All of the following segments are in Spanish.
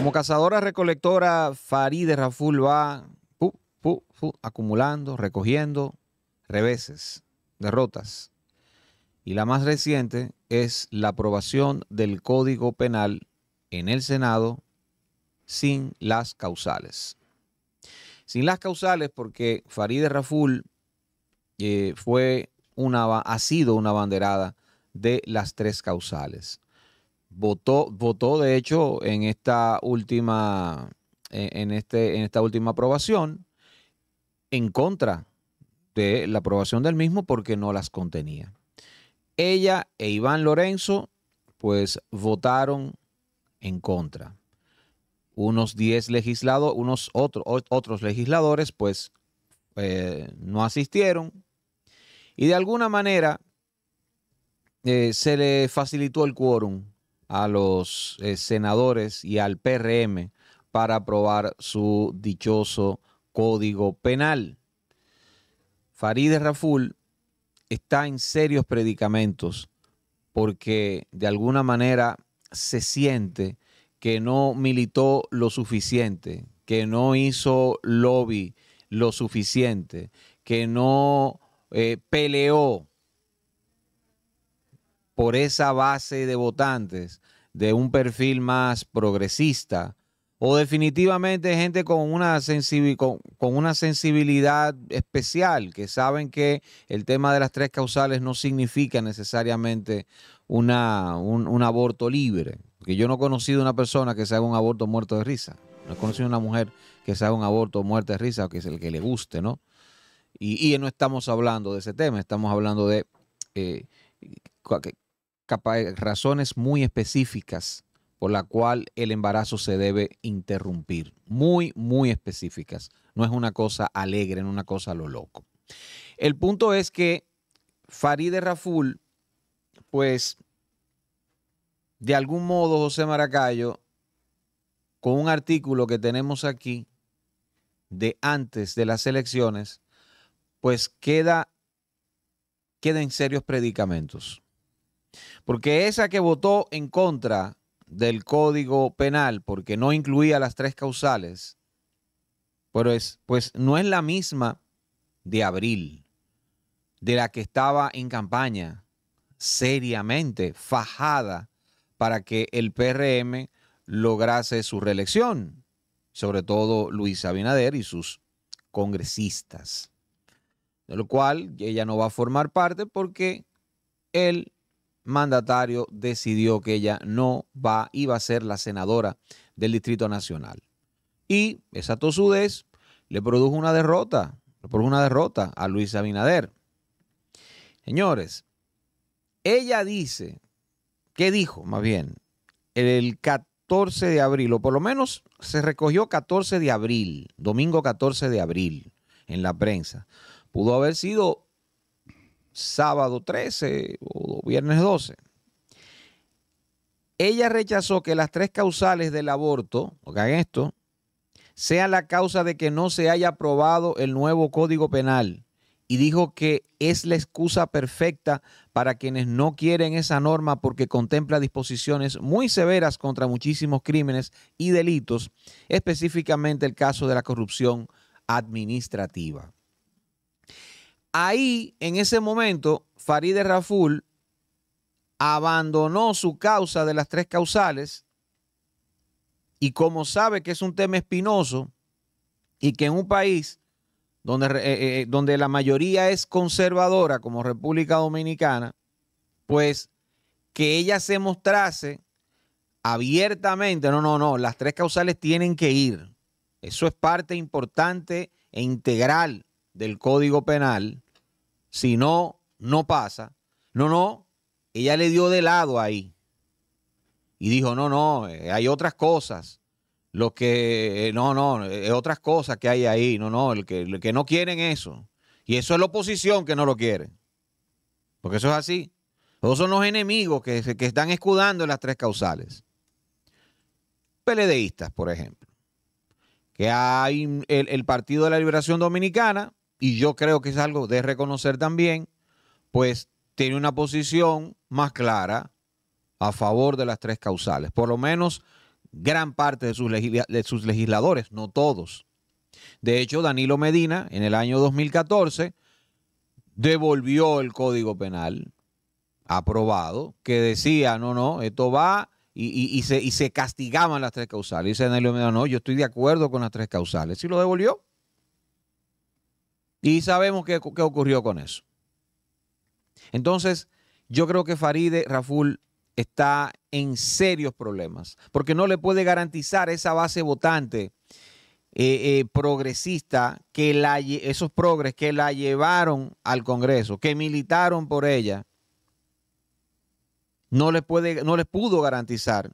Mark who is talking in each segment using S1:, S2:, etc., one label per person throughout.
S1: Como cazadora recolectora, Faride Raful va acumulando, recogiendo reveses, derrotas. Y la más reciente es la aprobación del Código Penal en el Senado sin las causales. Sin las causales porque Faride Raful eh, fue una, ha sido una banderada de las tres causales votó, votó de hecho en esta última, en, este, en esta última aprobación en contra de la aprobación del mismo porque no las contenía. Ella e Iván Lorenzo pues votaron en contra. Unos 10 legisladores, unos otros legisladores pues eh, no asistieron y de alguna manera eh, se le facilitó el quórum a los eh, senadores y al PRM para aprobar su dichoso código penal. Farideh Raful está en serios predicamentos porque de alguna manera se siente que no militó lo suficiente, que no hizo lobby lo suficiente, que no eh, peleó por esa base de votantes de un perfil más progresista o definitivamente gente con una, con, una sensibilidad especial, que saben que el tema de las tres causales no significa necesariamente una, un, aborto libre. Porque yo no he conocido una persona que se haga un aborto muerto de risa. No he conocido una mujer que se haga un aborto muerto de risa, que es el que le guste, ¿no? Y, no estamos hablando de ese tema, estamos hablando de eh, eh, razones muy específicas por la cual el embarazo se debe interrumpir. Muy, muy específicas. No es una cosa alegre, no es una cosa lo loco. El punto es que Farideh Raful, pues, de algún modo, José Maracayo, con un artículo que tenemos aquí de antes de las elecciones, pues queda, queda en serios predicamentos. Porque esa que votó en contra del Código Penal porque no incluía las tres causales, pero es, pues no es la misma de abril, de la que estaba en campaña seriamente, fajada, para que el PRM lograse su reelección, sobre todo Luis Abinader y sus congresistas, de lo cual ella no va a formar parte porque él mandatario decidió que ella no va, iba a ser la senadora del Distrito Nacional. Y esa tosudez le produjo una derrota, le produjo una derrota a Luis Abinader. Señores, ella dice, ¿qué dijo más bien? El 14 de abril, o por lo menos se recogió 14 de abril, domingo 14 de abril, en la prensa. Pudo haber sido sábado 13 o viernes 12. Ella rechazó que las tres causales del aborto, oigan esto, sea la causa de que no se haya aprobado el nuevo Código Penal y dijo que es la excusa perfecta para quienes no quieren esa norma porque contempla disposiciones muy severas contra muchísimos crímenes y delitos, específicamente el caso de la corrupción administrativa. Ahí, en ese momento, Farideh Raful abandonó su causa de las tres causales y como sabe que es un tema espinoso y que en un país donde, eh, eh, eh, donde la mayoría es conservadora como República Dominicana, pues que ella se mostrase abiertamente, no, no, no, las tres causales tienen que ir. Eso es parte importante e integral del Código Penal. Si no, no pasa. No, no, ella le dio de lado ahí. Y dijo, no, no, eh, hay otras cosas. Los que, eh, no, no, eh, otras cosas que hay ahí. No, no, el que, no quieren eso. Y eso es la oposición que no lo quiere. Porque eso es así. Todos son los enemigos que, están escudando las tres causales. PLDistas, por ejemplo. Que hay el Partido de la Liberación Dominicana, y yo creo que es algo de reconocer también, pues tiene una posición más clara a favor de las tres causales, por lo menos gran parte de sus, legisladores, no todos. De hecho, Danilo Medina, en el año 2014, devolvió el Código Penal aprobado, que decía, no, no, esto va y, se, y se, castigaban las tres causales. Y dice Danilo Medina, no, yo estoy de acuerdo con las tres causales. Y lo devolvió. Y sabemos qué, ocurrió con eso. Entonces, yo creo que Faride Raful está en serios problemas, porque no le puede garantizar esa base votante eh, eh, progresista, que la, esos progres que la llevaron al Congreso, que militaron por ella, no les, puede, no pudo garantizar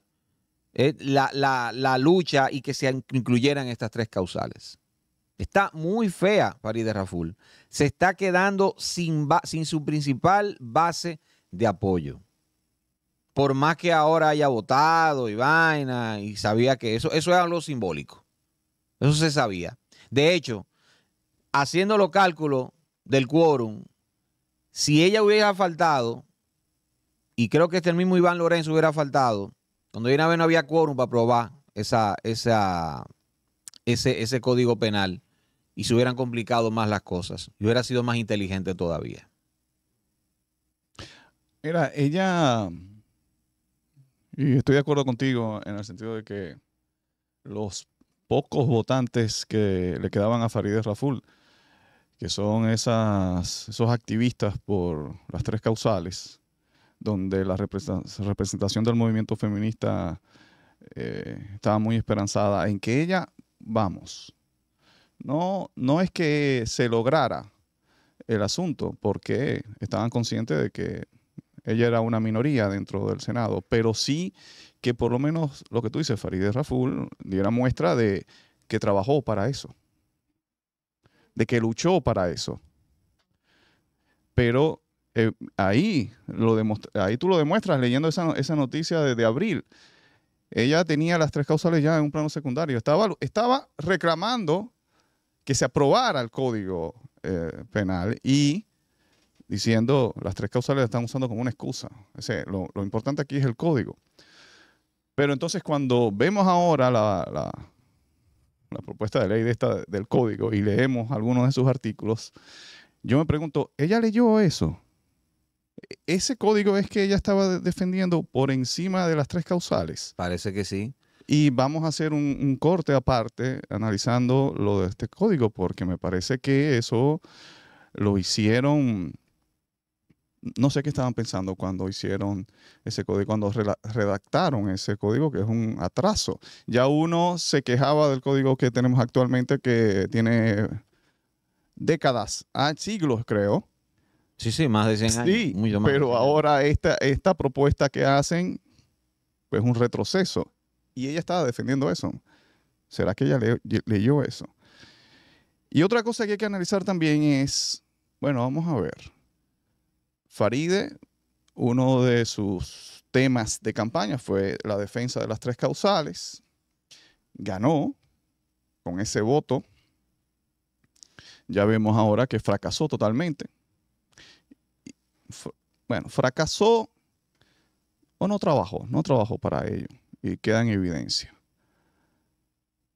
S1: eh, la lucha y que se incluyeran estas tres causales. Está muy fea de Raful. Se está quedando sin, su principal base de apoyo. Por más que ahora haya votado y y sabía que eso, eso era lo simbólico. Eso se sabía. De hecho, haciendo los cálculos del quórum, si ella hubiera faltado, y creo que este mismo Iván Lorenzo hubiera faltado, cuando viene a ver no había quórum para aprobar esa, esa, ese, ese código penal y se hubieran complicado más las cosas. Y hubiera sido más inteligente todavía.
S2: Mira, ella, y estoy de acuerdo contigo en el sentido de que los pocos votantes que le quedaban a Farideh Raful, que son esas, esos activistas por las tres causales, donde la representación del movimiento feminista eh, estaba muy esperanzada en que ella, vamos, no, no es que se lograra el asunto, porque estaban conscientes de que ella era una minoría dentro del Senado, pero sí que por lo menos lo que tú dices, Farideh Raful, diera muestra de que trabajó para eso, de que luchó para eso. Pero eh, ahí, lo ahí tú lo demuestras leyendo esa, noticia de, abril. Ella tenía las tres causales ya en un plano secundario. Estaba, estaba reclamando que se aprobara el código eh, penal y diciendo las tres causales la están usando como una excusa. lo, importante aquí es el código. Pero entonces cuando vemos ahora la, propuesta de ley de esta, del código y leemos algunos de sus artículos, yo me pregunto, ¿ella leyó eso? ¿E-, ¿Ese código es que ella estaba defendiendo por encima de las tres causales? Parece que sí. Y vamos a hacer un, corte aparte analizando lo de este código, porque me parece que eso lo hicieron no sé qué estaban pensando cuando hicieron ese código, cuando redactaron ese código, que es un atraso. Ya uno se quejaba del código que tenemos actualmente, que tiene décadas, ah, siglos creo. Sí, sí,
S1: más de 100 años. pero
S2: ahora esta, esta propuesta que hacen es pues, un retroceso. Y ella estaba defendiendo eso. ¿Será que ella leyó eso? Y otra cosa que hay que analizar también es, bueno, vamos a ver. Faride, uno de sus temas de campaña fue la defensa de las tres causales. Ganó con ese voto. Ya vemos ahora que fracasó totalmente. Bueno, fracasó o no trabajó, no trabajó para ello y queda en evidencia.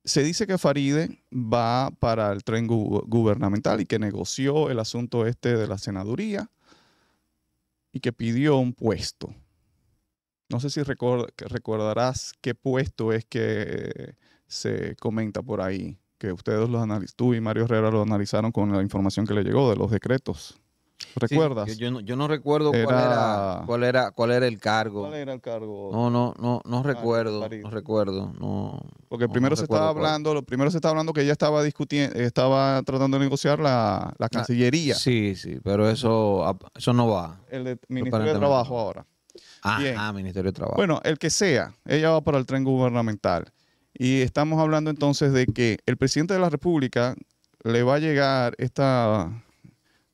S2: Se dice que Faride va para el tren gubernamental y que negoció el asunto este de la senaduría y que pidió un puesto. No sé si recordarás qué puesto es que se comenta por ahí, que ustedes los analizaron, tú y Mario Herrera lo analizaron con la información que le llegó de los decretos. ¿Recuerdas?
S1: yo, no, yo, no, recuerdo Cuál, era, cuál, era, cuál era el cargo. ¿Cuál
S2: era el cargo? No, no, no, no ah,
S1: recuerdo. No recuerdo. No, Porque primero se estaba hablando,
S2: lo primero se estaba hablando que ella estaba discutiendo, estaba tratando de negociar la, Cancillería. sí, sí, pero eso, eso no va.
S1: El de Ministerio de Trabajo ahora. Ah, ah, Ministerio de Trabajo. Bueno,
S2: el que sea, ella va para el tren gubernamental. Y estamos hablando entonces de que el presidente de la República le va a llegar esta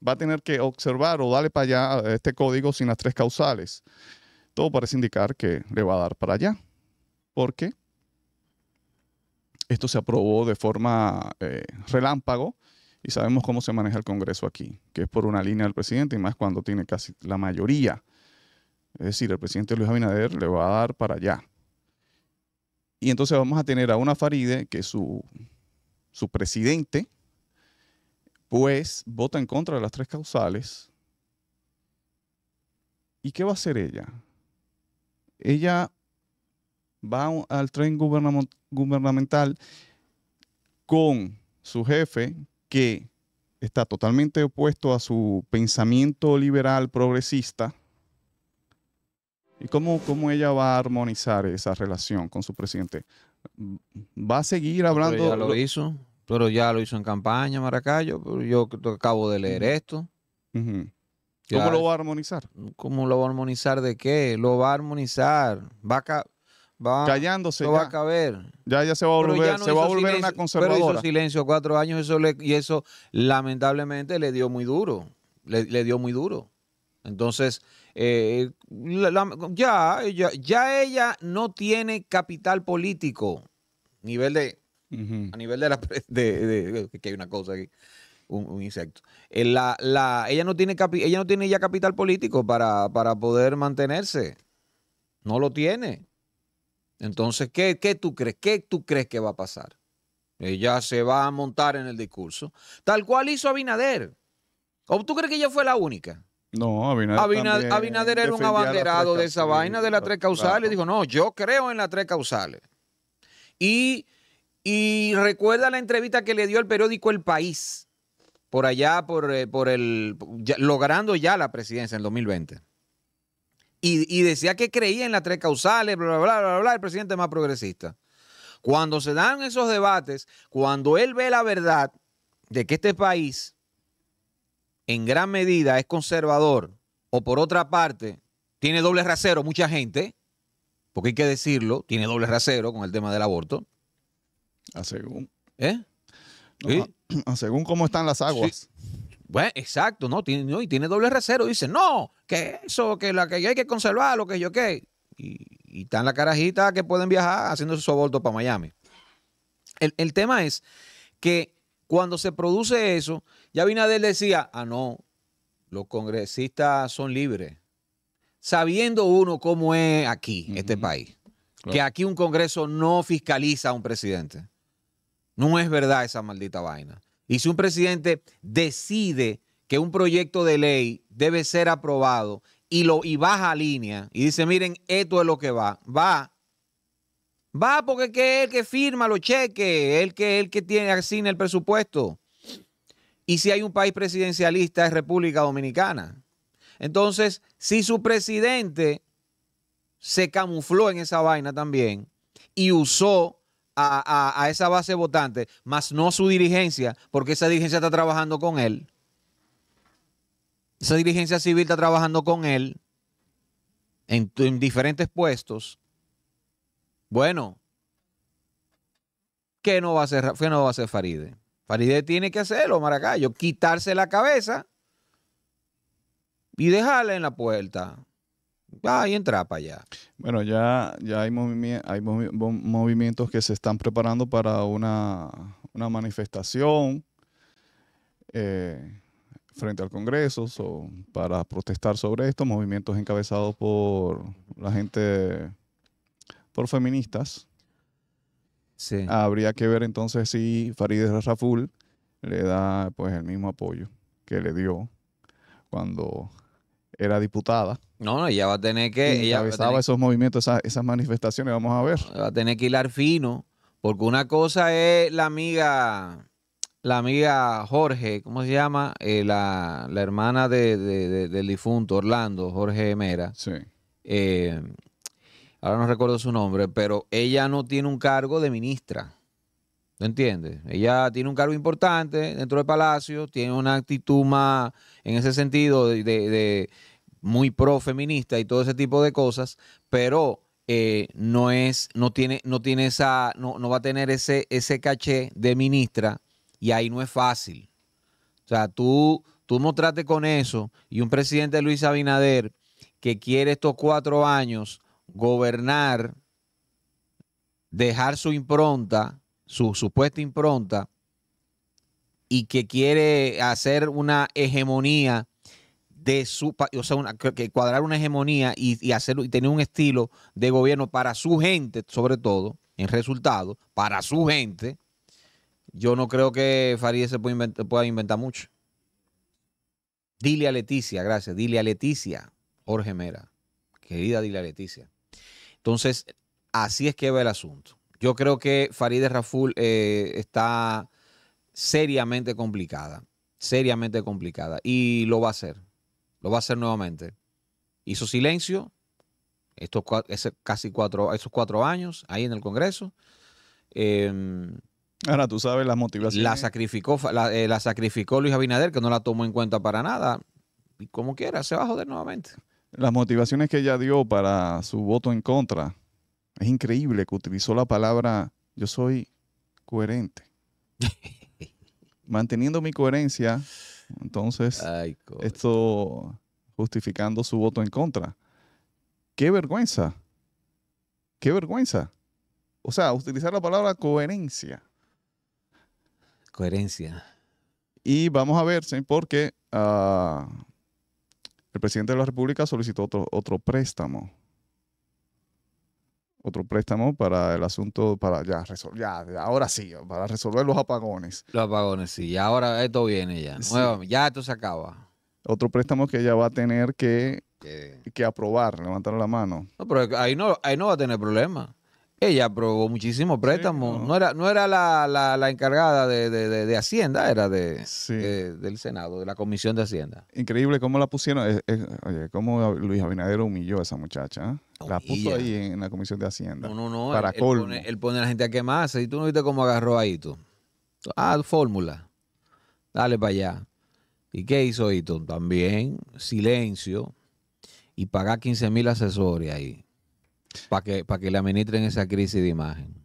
S2: va a tener que observar o darle para allá eh, este código sin las tres causales. Todo parece indicar que le va a dar para allá, porque esto se aprobó de forma eh, relámpago y sabemos cómo se maneja el Congreso aquí, que es por una línea del presidente y más cuando tiene casi la mayoría. Es decir, el presidente Luis Abinader le va a dar para allá. Y entonces vamos a tener a una Faride que su, su presidente pues vota en contra de las tres causales. ¿Y qué va a hacer ella? Ella va al tren gubernamental con su jefe que está totalmente opuesto a su pensamiento liberal progresista. ¿Y cómo, ella va a armonizar esa relación con su presidente? Va a seguir hablando. lo hizo. Pero
S1: ya lo hizo en campaña, Maracayo. yo acabo de leer esto.
S2: ¿Cómo
S1: lo va a armonizar? ¿Cómo lo va a armonizar de qué? Lo va a armonizar. Va a callándose. Lo ya. va a caber. Ya, se va a volver, se va a volver una conservadora. Pero hizo silencio cuatro años eso y eso lamentablemente le dio muy duro. Le, dio muy duro. Entonces, eh, ya, ya ella no tiene capital político, nivel de a nivel de la... De, que hay una cosa aquí. Un, insecto. Eh, la, ella, no tiene no tiene ya capital político para, poder mantenerse. No lo tiene. Entonces, ¿qué, ¿qué, tú crees? ¿Qué tú crees que va a pasar? Ella se va a montar en el discurso. Tal cual hizo Abinader. ¿O tú crees que ella fue la única?
S2: No, Abinader. Abinader, era un abanderado de esa vaina de las tres causales. Dijo,
S1: no, yo creo en las tres causales. Y y recuerda la entrevista que le dio el periódico El País, por allá, por, eh, el, logrando ya la presidencia en 2020. Y, decía que creía en las tres causales, bla, bla, bla, bla, bla, el presidente más progresista. Cuando se dan esos debates, cuando él ve la verdad de que este país en gran medida es conservador o por otra parte tiene doble rasero mucha gente, porque hay que decirlo, tiene doble rasero con el tema del aborto, a según. ¿Eh?
S2: según cómo están las aguas.
S1: Bueno, exacto, no, y tiene doble recero. Dice, no, que eso, que la que hay que conservar, lo que yo qué. Y, están la carajita que pueden viajar haciendo su soborto para Miami. El, tema es que cuando se produce eso, ya Binader decía, ah, no, los congresistas son libres. Sabiendo uno cómo es aquí, este país, que aquí un congreso no fiscaliza a un presidente. No es verdad esa maldita vaina. Y si un presidente decide que un proyecto de ley debe ser aprobado y, lo, y baja línea y dice, miren, esto es lo que va, va. Va porque es el que firma los cheques, el que, el que tiene, asigna el presupuesto. Y si hay un país presidencialista es República Dominicana. Entonces, si su presidente se camufló en esa vaina también y usó a, esa base votante, más no su dirigencia, porque esa dirigencia está trabajando con él. Esa dirigencia civil está trabajando con él en, diferentes puestos. Bueno, ¿qué no va a hacer, qué no va a Faride? Faride tiene que hacerlo, Maracayo, quitarse la cabeza y dejarla en la puerta ahí entra para allá.
S2: Bueno, ya, ya hay, hay movimientos que se están preparando para una, manifestación eh, frente al Congreso o para protestar sobre esto movimientos encabezados por la gente, por feministas. Habría que ver entonces si Farideh Raful le da pues el mismo apoyo que le dio cuando era diputada.
S1: No, no, ella va a tener que. Ella avisaba esos
S2: movimientos, esas, esas, manifestaciones, vamos a ver. Va a tener que hilar fino, porque
S1: una cosa es la amiga, la amiga Jorge, ¿cómo se llama? Eh, la, hermana de, del difunto Orlando, Jorge Mera. Sí. Eh, ahora no recuerdo su nombre, pero ella no tiene un cargo de ministra. ¿No entiendes? Ella tiene un cargo importante dentro del palacio, tiene una actitud más en ese sentido de, muy pro feminista y todo ese tipo de cosas, pero eh, no es, no tiene, no tiene esa, no, va a tener ese, ese caché de ministra y ahí no es fácil. O sea, tú, tú trates con eso y un presidente Luis Abinader que quiere estos cuatro años gobernar, dejar su impronta, su supuesta impronta, y que quiere hacer una hegemonía de su o sea, que cuadrar una hegemonía y, y tener un estilo de gobierno para su gente, sobre todo, en resultado, para su gente, yo no creo que Farideh se pueda inventar, mucho. Dile a Leticia, gracias, dile a Leticia, Jorge Mera, querida dile a Leticia. Entonces, así es que va el asunto. Yo creo que Farideh Raful eh, está seriamente complicada, seriamente complicada, y lo va a hacer lo va a hacer nuevamente. Hizo silencio estos casi cuatro, esos cuatro años ahí en el Congreso. Em, Ahora tú sabes las motivaciones. La sacrificó, la, eh, la, sacrificó Luis Abinader, que no la tomó en cuenta para nada. Y como quiera, se va a joder nuevamente.
S2: Las motivaciones que ella dio para su voto en contra. Es increíble que utilizó la palabra yo soy coherente. Manteniendo mi coherencia, entonces, esto justificando su voto en contra. ¡Qué vergüenza! ¡Qué vergüenza! O sea, utilizar la palabra coherencia. Coherencia. Y vamos a ver, porque ah, el presidente de la República solicitó otro, otro préstamo otro préstamo para el asunto, para ya resolver, ya, ahora sí, para resolver los apagones. Los
S1: apagones, sí, y ahora esto viene ya, ya esto se acaba.
S2: Otro préstamo que ella va a tener que, que, aprobar, levantar la mano.
S1: No, pero ahí no, ahí no va a tener problema. Ella aprobó muchísimos préstamos. no. era, no era la, encargada de,
S2: Hacienda, era de, del Senado, de la Comisión de Hacienda. Increíble cómo la pusieron. Eh, eh, oye, cómo Luis Abinader humilló a esa muchacha. ¿eh? La puso ahí en, la Comisión de Hacienda. No,
S1: no, no. Para él, colmo. pone, a la gente a quemarse. Y tú no viste cómo agarró ahí tú. Ah, fórmula. Dale para allá. ¿Y qué hizo Ito? También silencio y pagar 15 mil asesores ahí para que, para que le administren
S2: esa crisis de imagen.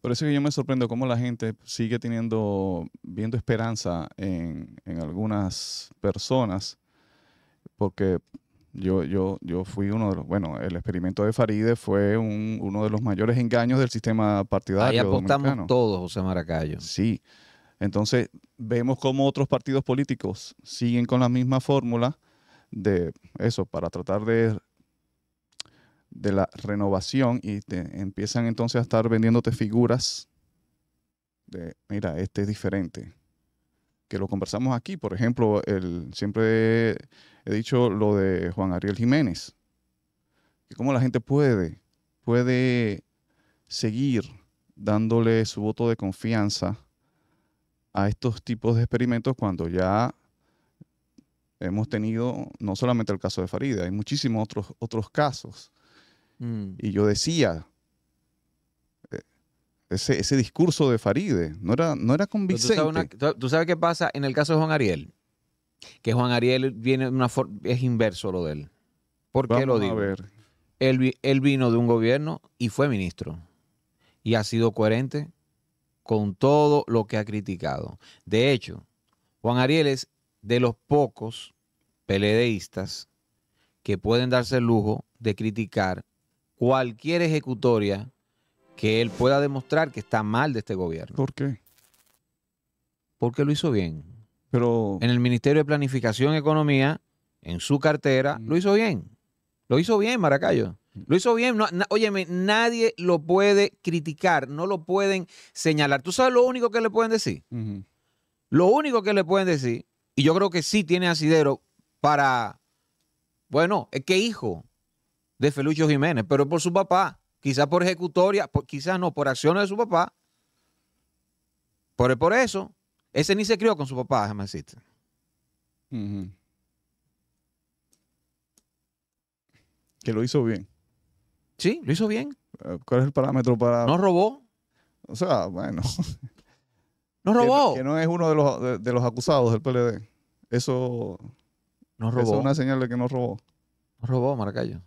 S2: Por eso que yo me sorprendo cómo la gente sigue teniendo, viendo esperanza en, en algunas personas, porque yo, yo, yo fui uno de los, bueno, el experimento de Faride fue uno de los mayores engaños del sistema partidario. Ahí apostamos todos, José Maracayo. Sí. Entonces, vemos cómo otros partidos políticos siguen con la misma fórmula de eso, para tratar de de la renovación y te empiezan entonces a estar vendiéndote figuras de, mira, este es diferente. Que lo conversamos aquí, por ejemplo, el, siempre he dicho lo de Juan Ariel Jiménez, que cómo la gente puede, puede seguir dándole su voto de confianza a estos tipos de experimentos cuando ya hemos tenido no solamente el caso de Farida, hay muchísimos otros, otros casos Mm. Y yo decía, eh, ese, discurso de Faride, no era, no era convincente.
S1: Tú sabes, qué pasa en el caso de Juan Ariel? Que Juan Ariel viene una es inverso lo de él. ¿Por qué lo digo? Él, él vino de un gobierno y fue ministro. Y ha sido coherente con todo lo que ha criticado. De hecho, Juan Ariel es de los pocos peledeístas que pueden darse el lujo de criticar cualquier ejecutoria que él pueda demostrar que está mal de este gobierno. ¿Por qué? Porque lo hizo bien. Pero en el Ministerio de Planificación y Economía, en su cartera, mm. lo hizo bien. Lo hizo bien, Maracayo. Mm. Lo hizo bien. No, óyeme, nadie lo puede criticar, no lo pueden señalar. ¿Tú sabes lo único que le pueden decir? Lo único que le pueden decir, y yo creo que sí tiene asidero para, bueno, es que hijo, de Felucho Jiménez, pero por su papá, quizás por ejecutoria, quizás no, por acciones de su papá. Pero por eso, ese ni se crió con su papá, déjame decirte.
S2: Que lo hizo bien. Sí, lo hizo bien. Eh, ¿Cuál es el parámetro para.? No robó. O sea, bueno. No robó. Que, no es uno de los, de, los acusados del PLD. Eso. No robó. es una señal de que no robó. No robó, Maracayo.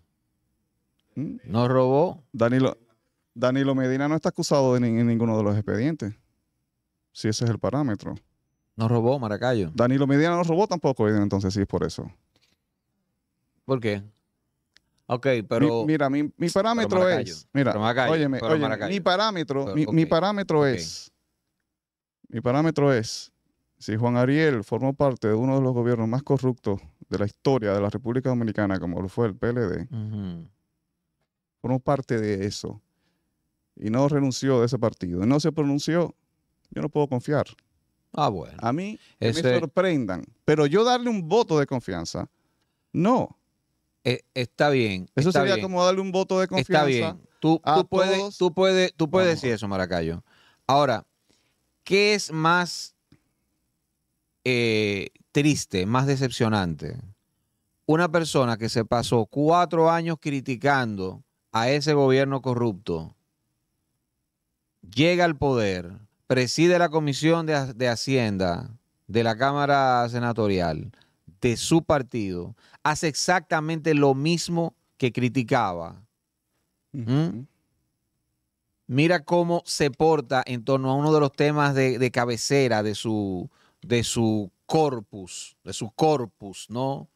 S2: ¿Mm? No robó. Danilo, Danilo Medina no está acusado de en ninguno de los expedientes. Si ese es el parámetro. No robó Maracayo. Danilo Medina no robó tampoco, entonces sí es por eso. ¿Por qué? Ok, pero. mira, mi, parámetro es. Mira, oye mi parámetro, mi, parámetro es. Mi parámetro es. Si Juan Ariel formó parte de uno de los gobiernos más corruptos de la historia de la República Dominicana, como lo fue el PLD, formó parte de eso y no renunció de ese partido. Y no se pronunció. Yo no puedo confiar. Ah, bueno. A mí ese... me sorprendan. Pero yo darle un voto de confianza, no. Eh, está bien. Eso sería como darle un voto de confianza. Está bien. Tú, tú puedes,
S1: tú puedes, tú puedes decir eso, Maracayo. Ahora, ¿qué es más eh, triste, más decepcionante? Una persona que se pasó cuatro años criticando a ese gobierno corrupto, llega al poder, preside la comisión de, Hacienda de la Cámara Senatorial, de su partido, hace exactamente lo mismo que criticaba. ¿Mm? Mira cómo se porta en torno a uno de los temas de, cabecera de su, de su corpus, de su corpus, ¿no?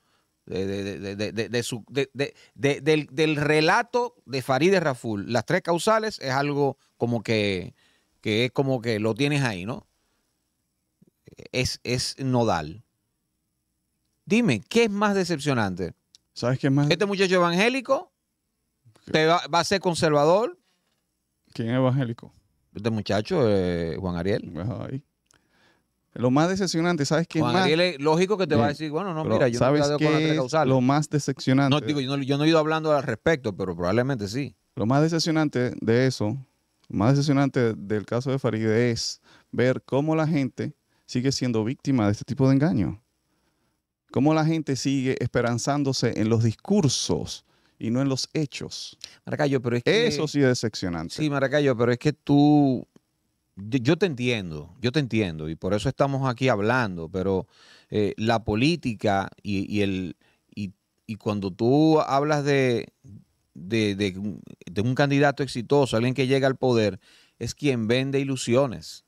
S1: de, su, del, relato de Farideh Raful. Las tres causales es algo como que, que es como que lo tienes ahí, ¿no? Es, es nodal. Dime, ¿qué es más decepcionante? ¿Sabes qué es más? Este muchacho evangélico te va, a ser conservador.
S2: ¿Quién es evangélico? Este muchacho, eh, Juan Ariel. Lo más decepcionante, ¿sabes qué? más?
S1: lógico que te va a eh, decir, bueno, no, mira, yo ¿sabes no qué con es Lo más
S2: decepcionante. No, digo, yo no, he ido hablando al respecto, pero probablemente sí. Lo más decepcionante de eso, lo más decepcionante del caso de Faride es ver cómo la gente sigue siendo víctima de este tipo de engaño. Cómo la gente sigue esperanzándose en los discursos y no en los hechos. Maracayo, pero es que. Eso sí es decepcionante.
S1: Sí, Maracayo, pero es que tú yo, te entiendo, yo te entiendo, y por eso estamos aquí hablando, pero eh, la política y, el, y, cuando tú hablas de, de, un candidato exitoso, alguien que llega al poder, es quien vende ilusiones.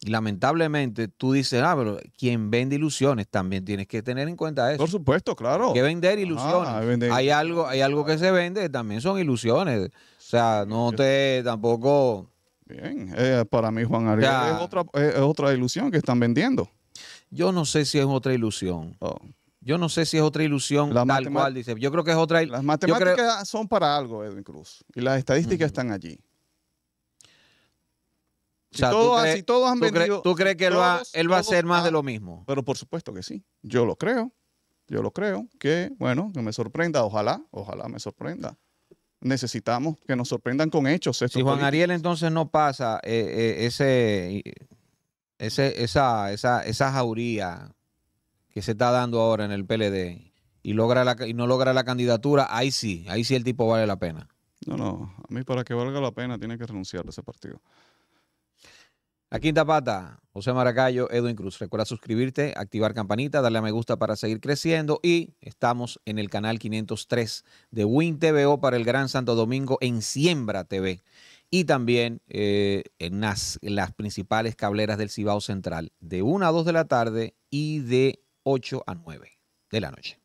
S1: Y lamentablemente tú dices, ah, pero quien vende ilusiones también tienes que tener en cuenta eso. Por supuesto, claro. que vender ilusiones. Hay algo, hay algo que se vende también son ilusiones. O sea, no
S2: te tampoco Bien, eh, para mí Juan Ariel es otra, otra ilusión que están vendiendo. Yo no sé si es otra ilusión. Oh.
S1: Yo no sé si es otra
S2: ilusión la tal cual dice. Yo creo que es otra Las matemáticas son para algo, Edwin Cruz. Y las estadísticas están allí. Si, todos, han vendido. ¿Tú crees que él va, a ser más de lo mismo? Pero por supuesto que sí. Yo lo creo. Yo lo creo. Que, bueno, que me sorprenda. Ojalá, ojalá me sorprenda necesitamos que nos sorprendan con hechos. Si Juan Ariel
S1: entonces no pasa eh, eh, ese, ese, esa, esa, esa jauría que se está dando ahora en el PLD y, logra la, y no logra la candidatura, ahí sí, ahí sí el tipo vale la pena. No,
S2: no, a mí para que valga la pena tiene que renunciar a ese partido. La Quinta Pata, José Maracayo,
S1: Edwin Cruz. Recuerda suscribirte, activar campanita, darle a me gusta para seguir creciendo y estamos en el canal 503 de Win TVO para el Gran Santo Domingo en Siembra TV y también eh, en, las, en las principales cableras del Cibao Central de 1 a 2 de la tarde y de 8 a 9 de la noche.